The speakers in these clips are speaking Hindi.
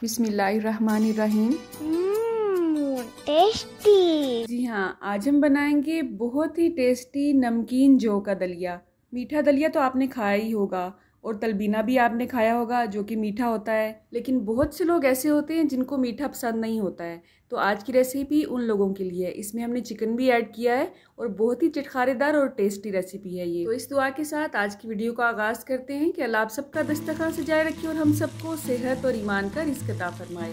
बिस्मिल्लाहिर्रहमानिर्रहीम टेस्टी mmm, जी हाँ आज हम बनाएंगे बहुत ही टेस्टी नमकीन जौ का दलिया मीठा दलिया तो आपने खाया ही होगा और तलबीना भी आपने खाया होगा जो कि मीठा होता है लेकिन बहुत से लोग ऐसे होते हैं जिनको मीठा पसंद नहीं होता है तो आज की रेसिपी उन लोगों के लिए है इसमें हमने चिकन भी ऐड किया है और बहुत ही चटखारेदार और टेस्टी रेसिपी है ये तो इस दुआ के साथ आज की वीडियो का आगाज़ करते हैं कि अल्लाह आप सबका दस्तखा सजाए रखिए और हम सबको सेहत और ईमान का रिस्क अता फरमाए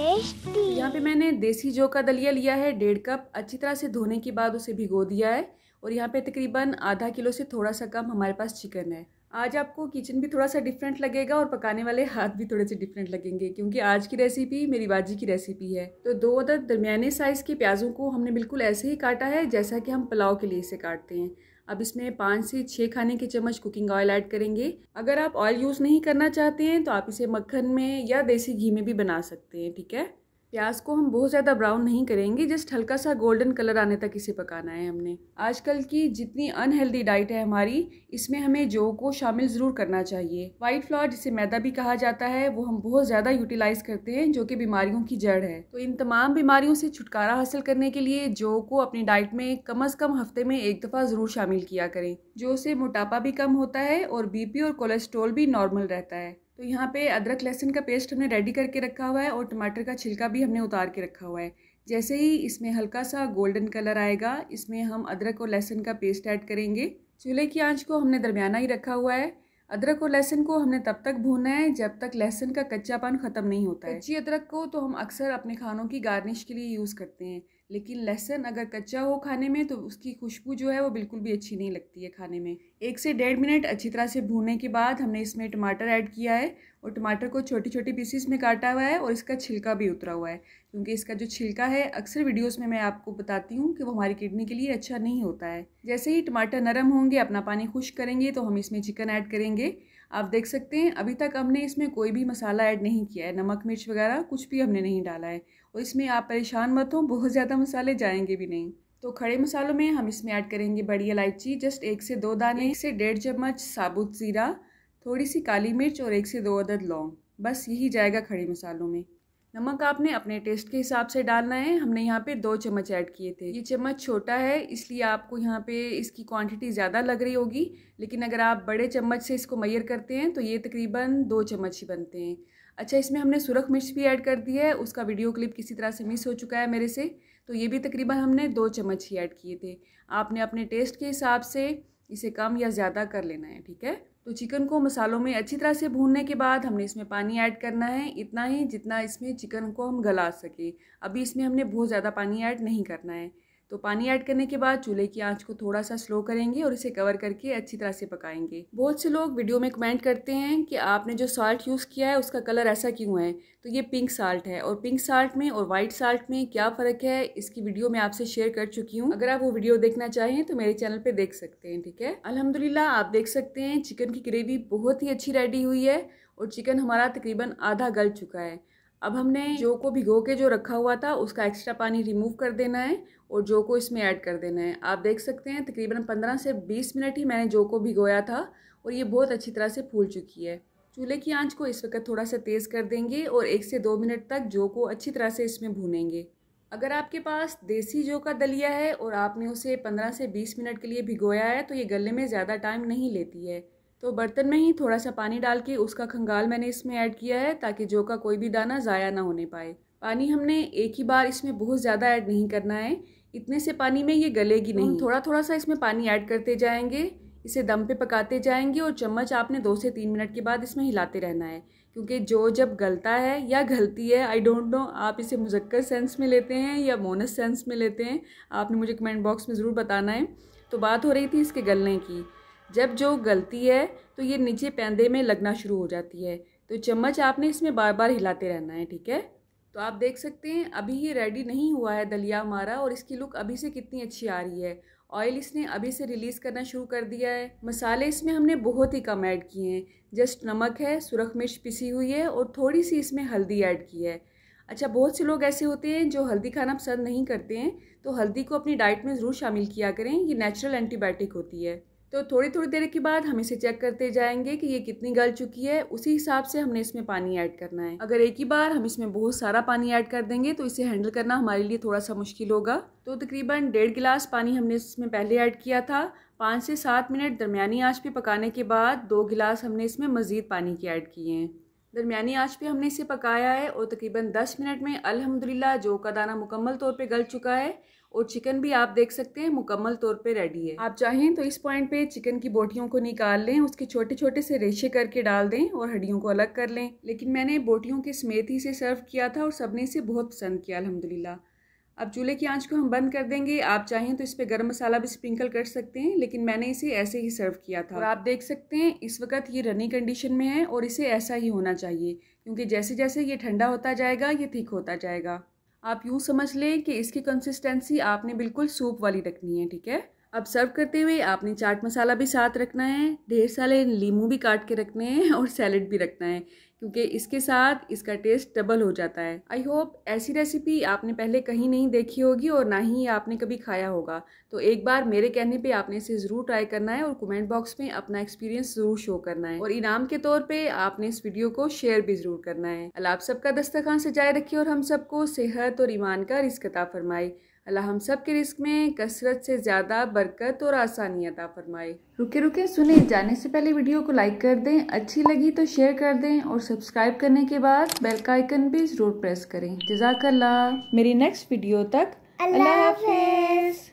टेस्टी यहाँ पे मैंने देसी जौ का दलिया लिया है डेढ़ कप अच्छी तरह से धोने के बाद उसे भिगो दिया है और यहाँ पे तकरीबन आधा किलो से थोड़ा सा कम हमारे पास चिकन है आज आपको किचन भी थोड़ा सा डिफरेंट लगेगा और पकाने वाले हाथ भी थोड़े से डिफरेंट लगेंगे क्योंकि आज की रेसिपी मेरी बाजी की रेसिपी है तो दो अदर दरमियाने साइज़ के प्याज़ों को हमने बिल्कुल ऐसे ही काटा है जैसा कि हम पुलाव के लिए इसे काटते हैं अब इसमें पाँच से छः खाने के चम्मच कुकिंग ऑयल ऐड करेंगे अगर आप ऑयल यूज़ नहीं करना चाहते हैं तो आप इसे मक्खन में या देसी घी में भी बना सकते हैं ठीक है प्याज को हम बहुत ज़्यादा ब्राउन नहीं करेंगे जस्ट हल्का सा गोल्डन कलर आने तक इसे पकाना है हमने आजकल की जितनी अनहेल्दी डाइट है हमारी इसमें हमें जौ को शामिल ज़रूर करना चाहिए वाइट फ्लावर जिसे मैदा भी कहा जाता है वो हम बहुत ज़्यादा यूटिलाइज़ करते हैं जो कि बीमारियों की जड़ है तो इन तमाम बीमारियों से छुटकारा हासिल करने के लिए जौ को अपनी डाइट में कम अज़ कम हफ्ते में एक दफ़ा ज़रूर शामिल किया करें जो से मोटापा भी कम होता है और बी और कोलेस्ट्रोल भी नॉर्मल रहता है तो यहाँ पे अदरक लहसुन का पेस्ट हमने रेडी करके रखा हुआ है और टमाटर का छिलका भी हमने उतार के रखा हुआ है जैसे ही इसमें हल्का सा गोल्डन कलर आएगा इसमें हम अदरक और लहसुन का पेस्ट ऐड करेंगे चूल्हे की आंच को हमने दरमियाना ही रखा हुआ है अदरक और लहसुन को हमने तब तक भूनना है जब तक लहसुन का कच्चापन ख़त्म नहीं होता है कच्ची अदरक को तो हम अक्सर अपने खानों की गार्निश के लिए यूज़ करते हैं लेकिन लहसुन अगर कच्चा हो खाने में तो उसकी खुशबू जो है वो बिल्कुल भी अच्छी नहीं लगती है खाने में एक से डेढ़ मिनट अच्छी तरह से भूनने के बाद हमने इसमें टमाटर ऐड किया है और टमाटर को छोटी छोटी पीसीस में काटा हुआ है और इसका छिलका भी उतरा हुआ है क्योंकि इसका जो छिलका है अक्सर वीडियोस में मैं आपको बताती हूँ कि वो हमारी किडनी के लिए अच्छा नहीं होता है जैसे ही टमाटर नरम होंगे अपना पानी खुश करेंगे तो हम इसमें चिकन ऐड करेंगे आप देख सकते हैं अभी तक हमने इसमें कोई भी मसाला ऐड नहीं किया है नमक मिर्च वगैरह कुछ भी हमने नहीं डाला है और इसमें आप परेशान मत हों बहुत ज़्यादा मसाले जाएंगे भी नहीं तो खड़े मसालों में हम इसमें ऐड करेंगे बड़ी इलायची जस्ट एक से दो दाने एक से डेढ़ चम्मच साबुत ज़ीरा थोड़ी सी काली मिर्च और एक से दो अदद लौंग बस यही जाएगा खड़े मसालों में नमक आपने अपने टेस्ट के हिसाब से डालना है हमने यहाँ पे दो चम्मच ऐड किए थे ये चम्मच छोटा है इसलिए आपको यहाँ पे इसकी क्वांटिटी ज़्यादा लग रही होगी लेकिन अगर आप बड़े चम्मच से इसको मैयर करते हैं तो ये तकरीबन दो चम्मच ही बनते हैं अच्छा इसमें हमने सुरख मिर्च भी ऐड कर दी है उसका वीडियो क्लिप किसी तरह से मिस हो चुका है मेरे से तो ये भी तकरीबन हमने दो चम्मच ही ऐड किए थे आपने अपने टेस्ट के हिसाब से इसे कम या ज़्यादा कर लेना है ठीक है तो चिकन को मसालों में अच्छी तरह से भूनने के बाद हमने इसमें पानी ऐड करना है इतना ही जितना इसमें चिकन को हम गला सके अभी इसमें हमने बहुत ज़्यादा पानी ऐड नहीं करना है तो पानी ऐड करने के बाद चूल्हे की आंच को थोड़ा सा स्लो करेंगे और इसे कवर करके अच्छी तरह से पकाएंगे बहुत से लोग वीडियो में कमेंट करते हैं कि आपने जो साल्ट यूज़ किया है उसका कलर ऐसा क्यों है तो ये पिंक साल्ट है और पिंक साल्ट में और वाइट साल्ट में क्या फ़र्क है इसकी वीडियो मैं आपसे शेयर कर चुकी हूँ अगर आप वो वीडियो देखना चाहें तो मेरे चैनल पर देख सकते हैं ठीक है अलहमदिल्ला आप देख सकते हैं चिकन की ग्रेवी बहुत ही अच्छी रेडी हुई है और चिकन हमारा तकरीबन आधा गल चुका है अब हमने जो को भिगो के जो रखा हुआ था उसका एक्स्ट्रा पानी रिमूव कर देना है और जो को इसमें ऐड कर देना है आप देख सकते हैं तकरीबन 15 से 20 मिनट ही मैंने जो को भिगोया था और ये बहुत अच्छी तरह से फूल चुकी है चूल्हे की आंच को इस वक्त थोड़ा सा तेज़ कर देंगे और एक से दो मिनट तक जो को अच्छी तरह से इसमें भूनेंगे अगर आपके पास देसी जो का दलिया है और आपने उसे पंद्रह से बीस मिनट के लिए भिगोया है तो ये गलने में ज़्यादा टाइम नहीं लेती है तो बर्तन में ही थोड़ा सा पानी डाल के उसका खंगाल मैंने इसमें ऐड किया है ताकि जो का कोई भी दाना ज़ाया ना होने पाए पानी हमने एक ही बार इसमें बहुत ज़्यादा ऐड नहीं करना है इतने से पानी में ये गलेगी तो नहीं थोड़ा थोड़ा सा इसमें पानी ऐड करते जाएंगे इसे दम पे पकाते जाएंगे और चम्मच आपने दो से तीन मिनट के बाद इसमें हिलाते रहना है क्योंकि जो जब गलता है या गलती है आई डोंट नो आप इसे मुजक्कर सेंस में लेते हैं या मोनस सेंस में लेते हैं आपने मुझे कमेंट बॉक्स में ज़रूर बताना है तो बात हो रही थी इसके गलने की जब जो गलती है तो ये नीचे पैंदे में लगना शुरू हो जाती है तो चम्मच आपने इसमें बार बार हिलाते रहना है ठीक है तो आप देख सकते हैं अभी ये रेडी नहीं हुआ है दलिया हमारा और इसकी लुक अभी से कितनी अच्छी आ रही है ऑयल इसने अभी से रिलीज़ करना शुरू कर दिया है मसाले इसमें हमने बहुत ही कम ऐड किए हैं जस्ट नमक है सुरख मिर्च पिसी हुई है और थोड़ी सी इसमें हल्दी ऐड की है अच्छा बहुत से लोग ऐसे होते हैं जो हल्दी खाना पसंद नहीं करते हैं तो हल्दी को अपनी डाइट में ज़रूर शामिल किया करें ये नेचुरल एंटीबायोटिक होती है तो थोड़ी थोड़ी देर के बाद हम इसे चेक करते जाएंगे कि ये कितनी गल चुकी है उसी हिसाब से हमने इसमें पानी ऐड करना है अगर एक ही बार हम इसमें बहुत सारा पानी ऐड कर देंगे तो इसे हैंडल करना हमारे लिए थोड़ा सा मुश्किल होगा तो तकरीबन डेढ़ गिलास पानी हमने इसमें पहले ऐड किया था पाँच से सात मिनट दरमियानी आँच पर पकाने के बाद दो गिलास हमने इसमें मज़ीद पानी के ऐड किए हैं दरमियानी आँच पर हमने इसे पकाया है और तकरीबन दस मिनट में अलहमदिल्ला जो का दाना मुकम्मल तौर पर गल चुका है और चिकन भी आप देख सकते हैं मुकम्मल तौर पे रेडी है आप चाहें तो इस पॉइंट पे चिकन की बोटियों को निकाल लें उसके छोटे छोटे से रेशे करके डाल दें और हड्डियों को अलग कर लें लेकिन मैंने बोटियों के समेत ही से सर्व किया था और सबने इसे बहुत पसंद किया अलहमदिल्ला अब चूल्हे की आंच को हम बंद कर देंगे आप चाहें तो इस पर गर्म मसाला भी स्प्रिंकल कर सकते हैं लेकिन मैंने इसे ऐसे ही सर्व किया था और आप देख सकते हैं इस वक्त ये रनी कंडीशन में है और इसे ऐसा ही होना चाहिए क्योंकि जैसे जैसे ये ठंडा होता जाएगा ये थिक होता जाएगा आप यूँ समझ लें कि इसकी कंसिस्टेंसी आपने बिल्कुल सूप वाली रखनी है ठीक है अब सर्व करते हुए आपने चाट मसाला भी साथ रखना है ढेर सारे लीमू भी काट के रखने हैं और सैलड भी रखना है क्योंकि इसके साथ इसका टेस्ट डबल हो जाता है आई होप ऐसी रेसिपी आपने पहले कहीं नहीं देखी होगी और ना ही आपने कभी खाया होगा तो एक बार मेरे कहने पे आपने इसे ज़रूर ट्राई करना है और कमेंट बॉक्स में अपना एक्सपीरियंस ज़रूर शो करना है और इनाम के तौर पर आपने इस वीडियो को शेयर भी ज़रूर करना है अल आप सबका दस्तखान सजाए रखिए और हम सबको सेहत और ईमान का रिस्कता फरमाए अल्लाह हम सब के रिस्क में कसरत से ज़्यादा बरकत और आसानी अता फरमाए रुके रुके सुने जाने से पहले वीडियो को लाइक कर दें अच्छी लगी तो शेयर कर दें और सब्सक्राइब करने के बाद बेल का आइकन भी ज़रूर प्रेस करें जजाकल्ला मेरी नेक्स्ट वीडियो तक अल्लाह हाफिज़